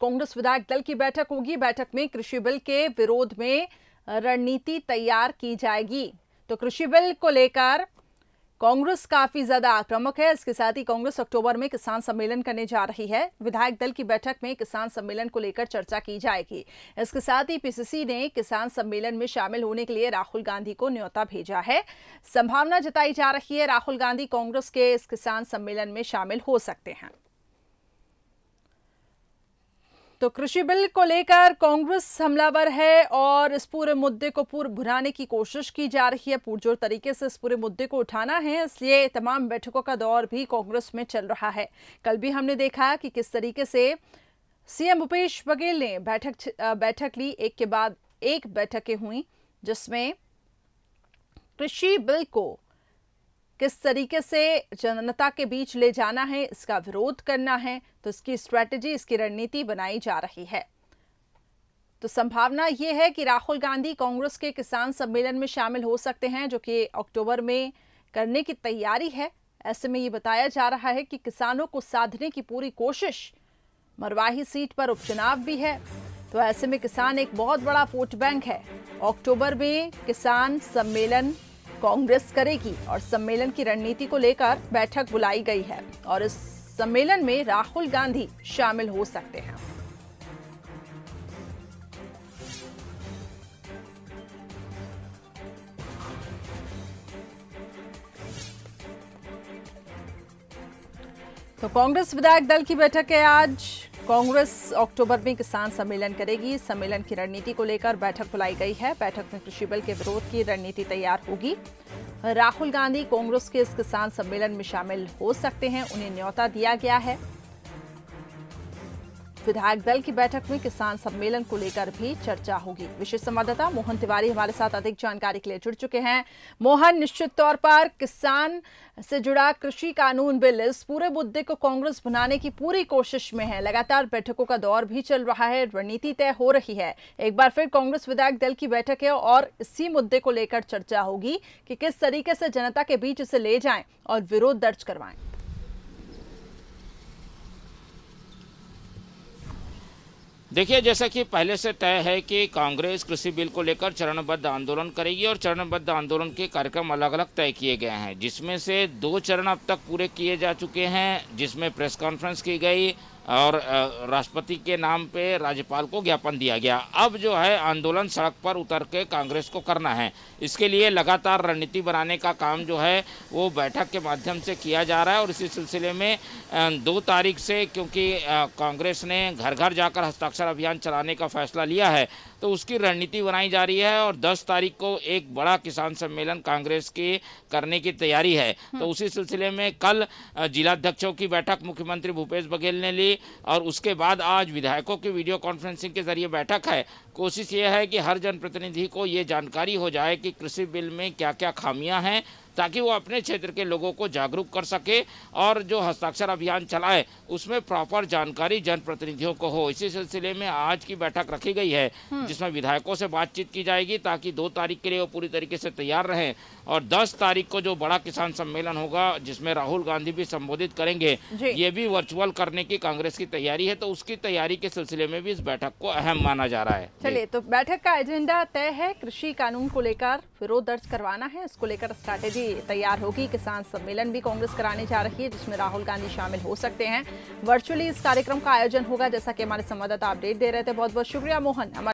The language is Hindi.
कांग्रेस विधायक दल की बैठक होगी बैठक में कृषि बिल के विरोध में रणनीति तैयार की जाएगी तो कृषि बिल को लेकर कांग्रेस काफी ज्यादा आक्रामक है इसके साथ ही कांग्रेस अक्टूबर में किसान सम्मेलन करने जा रही है विधायक दल की बैठक में किसान सम्मेलन को लेकर चर्चा की जाएगी इसके साथ ही पीसीसी ने किसान सम्मेलन में शामिल होने के लिए राहुल गांधी को न्योता भेजा है संभावना जताई जा रही है राहुल गांधी कांग्रेस के इस किसान सम्मेलन में शामिल हो सकते हैं तो कृषि बिल को लेकर कांग्रेस हमलावर है और इस पूरे मुद्दे को पूर्व भुराने की कोशिश की जा रही है पुरजोर तरीके से इस पूरे मुद्दे को उठाना है इसलिए तमाम बैठकों का दौर भी कांग्रेस में चल रहा है कल भी हमने देखा कि किस तरीके से सीएम भूपेश बघेल ने बैठक बैठक ली एक के बाद एक बैठकें हुई जिसमें कृषि बिल को किस तरीके से जनता के बीच ले जाना है इसका विरोध करना है तो इसकी स्ट्रैटेजी इसकी रणनीति बनाई जा रही है तो संभावना यह है कि राहुल गांधी कांग्रेस के किसान सम्मेलन में शामिल हो सकते हैं जो कि अक्टूबर में करने की तैयारी है ऐसे में ये बताया जा रहा है कि किसानों को साधने की पूरी कोशिश मरवाही सीट पर उपचुनाव भी है तो ऐसे में किसान एक बहुत बड़ा वोट बैंक है अक्टूबर में किसान सम्मेलन कांग्रेस करेगी और सम्मेलन की रणनीति को लेकर बैठक बुलाई गई है और इस सम्मेलन में राहुल गांधी शामिल हो सकते हैं तो कांग्रेस विधायक दल की बैठक है आज कांग्रेस अक्टूबर में किसान सम्मेलन करेगी सम्मेलन की रणनीति को लेकर बैठक बुलाई गई है बैठक में कृषि बल के विरोध की रणनीति तैयार होगी राहुल गांधी कांग्रेस के इस किसान सम्मेलन में शामिल हो सकते हैं उन्हें न्यौता दिया गया है विधायक दल की बैठक में किसान सम्मेलन को लेकर भी चर्चा होगी विशेष संवाददाता मोहन तिवारी हमारे साथ अधिक जानकारी के लिए जुड़ चुके हैं मोहन निश्चित तौर पर किसान से जुड़ा कृषि कानून बिल इस पूरे मुद्दे को कांग्रेस बनाने की पूरी कोशिश में है लगातार बैठकों का दौर भी चल रहा है रणनीति तय हो रही है एक बार फिर कांग्रेस विधायक दल की बैठक है और इसी मुद्दे को लेकर चर्चा होगी कि किस तरीके से जनता के बीच इसे ले जाएं और विरोध दर्ज करवाएं देखिए जैसा कि पहले से तय है कि कांग्रेस कृषि बिल को लेकर चरणबद्ध आंदोलन करेगी और चरणबद्ध आंदोलन के कार्यक्रम अलग अलग तय किए गए हैं जिसमें से दो चरण अब तक पूरे किए जा चुके हैं जिसमें प्रेस कॉन्फ्रेंस की गई और राष्ट्रपति के नाम पे राज्यपाल को ज्ञापन दिया गया अब जो है आंदोलन सड़क पर उतर के कांग्रेस को करना है इसके लिए लगातार रणनीति बनाने का काम जो है वो बैठक के माध्यम से किया जा रहा है और इसी सिलसिले में दो तारीख से क्योंकि कांग्रेस ने घर घर जाकर हस्ताक्षर अभियान चलाने का फैसला लिया है तो उसकी रणनीति बनाई जा रही है और 10 तारीख को एक बड़ा किसान सम्मेलन कांग्रेस की करने की तैयारी है तो हम्म। उसी सिलसिले में कल जिलाध्यक्षों की बैठक मुख्यमंत्री भूपेश बघेल ने ली और उसके बाद आज विधायकों की वीडियो कॉन्फ्रेंसिंग के जरिए बैठक है कोशिश ये है कि हर जनप्रतिनिधि को ये जानकारी हो जाए कि कृषि बिल में क्या क्या खामियां हैं ताकि वो अपने क्षेत्र के लोगों को जागरूक कर सके और जो हस्ताक्षर अभियान चलाए उसमें प्रॉपर जानकारी जनप्रतिनिधियों को हो इसी सिलसिले में आज की बैठक रखी गई है हम्म। जिसमें विधायकों से बातचीत की जाएगी ताकि दो तारीख के लिए वो पूरी तरीके से तैयार रहें और दस तारीख को जो बड़ा किसान सम्मेलन होगा जिसमें राहुल गांधी भी संबोधित करेंगे ये भी वर्चुअल करने की कांग्रेस की तैयारी है तो उसकी तैयारी के सिलसिले में भी इस बैठक को अहम माना जा रहा है चलिए तो बैठक का एजेंडा तय है कृषि कानून को लेकर विरोध दर्ज करवाना है इसको लेकर स्ट्रैटेजी तैयार होगी किसान सम्मेलन भी कांग्रेस कराने जा रही है जिसमें राहुल गांधी शामिल हो सकते हैं वर्चुअली इस कार्यक्रम का आयोजन होगा जैसा कि हमारे संवाददाता अपडेट दे रहे थे बहुत बहुत शुक्रिया मोहन